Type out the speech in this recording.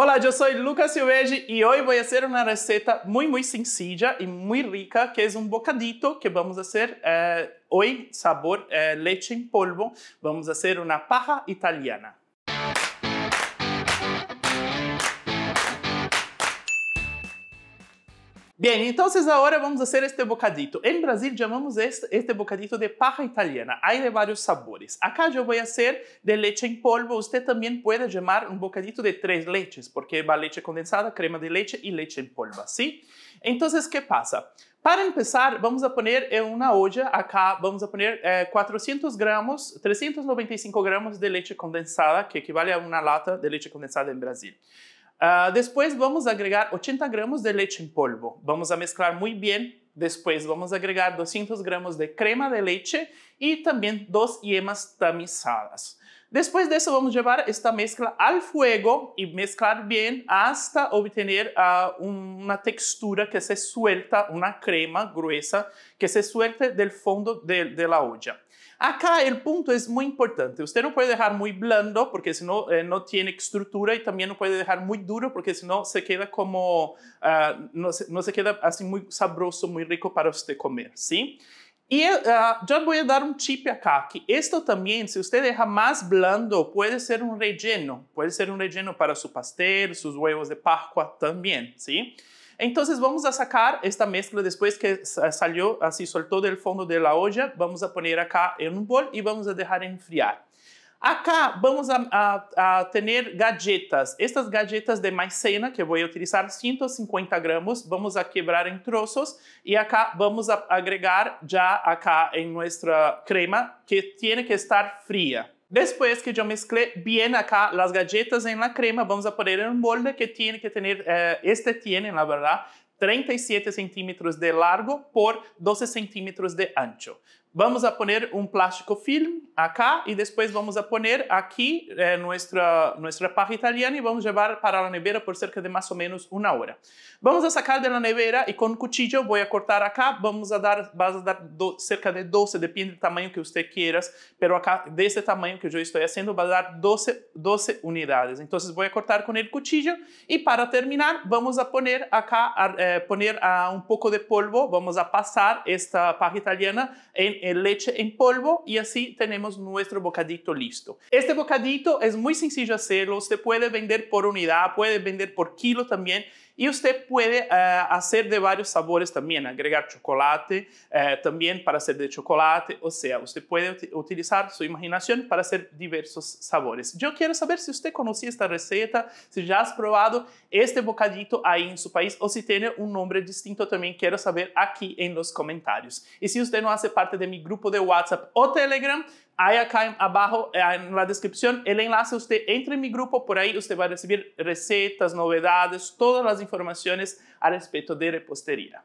Olá, eu sou Lucas Silvegi e hoje vou fazer uma receita muito, muito sencilla e muito rica, que é um bocadito que vamos fazer eh, hoje, sabor eh, leite em polvo. Vamos fazer uma paja italiana. Bien, entonces ahora vamos a hacer este bocadito. En Brasil llamamos este, este, bocadito de paja italiana. Hay de varios sabores. Acá yo voy a hacer de leche en polvo. Usted también puede llamar un bocadito de tres leches, porque va leche condensada, crema de leche y leche en polvo, ¿sí? Entonces, ¿qué pasa? Para empezar, vamos a poner en una olla, acá vamos a poner 400 eh, gramos, 395 gramos de leche condensada, que equivale a una lata de leche condensada en Brasil. Ah, después vamos a agregar 80 gramos de leche en polvo. Vamos a mezclar muy bien. Después vamos a agregar 200 gramos de crema de leche y también dos yemas tamizadas. Después de eso vamos a llevar esta mezcla al fuego y mezclar bien hasta obtener ah, una textura que se suelta, una crema gruesa que se suelte del fondo de, la olla. Acá el punto es muy importante. Usted no puede dejar muy blando porque si no, eh, no tiene estructura y también no puede dejar muy duro porque si no se queda como, ah, no, se, no se queda así muy sabroso, muy rico para usted comer, ¿sí? Y uh, ah, yo voy a dar un tip acá, que esto también, si usted deja más blando, puede ser un relleno, puede ser un relleno para su pastel, sus huevos de Pascua también, ¿sí? Entonces vamos a sacar esta mezcla después que salió, así soltó del fondo de la olla, vamos a poner acá en un bol y vamos a dejar enfriar. Acá vamos a, tener galletas. Estas galletas de maicena que voy a utilizar, 150 gramos, vamos a quebrar en trozos y acá vamos a agregar ya acá en nuestra crema que tiene que estar fría. Después que yo mezclé bien acá las galletas en la crema, vamos a poner en un molde que tiene que tener, eh, este tiene la verdad, 37 centímetros de largo por 12 centímetros de ancho. Vamos a poner um plástico film acá e depois vamos a poner aqui eh, nossa nossa paja italiana e vamos levar para a nevera por cerca de mais ou menos uma hora. Vamos a sacar da nevera e com o cuchillo vou a cortar acá, vamos a dar, vas a dar do, cerca de 12, depende do tamanho que você quieras, pero acá desse tamanho que eu estou fazendo vai dar 12, 12 unidades. Então vou a cortar com o cuchillo e para terminar vamos a poner acá, a, eh, poner a um pouco de polvo, vamos a passar esta paja italiana em Eh, leche en polvo y así tenemos nuestro bocadito listo. Este bocadito es muy sencillo hacerlo, se puede vender por unidad, puede vender por kilo también Y usted puede fazer eh, hacer de varios sabores también, agregar chocolate, também eh, también para hacer de chocolate, o sea, usted puede ut utilizar su imaginación para hacer diversos sabores. Yo quiero saber si usted conocía esta receta, si ya has probado este bocadito ahí en su país o si tiene un nombre distinto también, quiero saber aquí en los comentarios. Y si usted no hace parte de mi grupo de WhatsApp o Telegram, hay acá abajo eh, en la descripción el enlace. Usted entre en mi grupo, por ahí usted va a recibir recetas, novedades, todas las informaciones al respecto de repostería.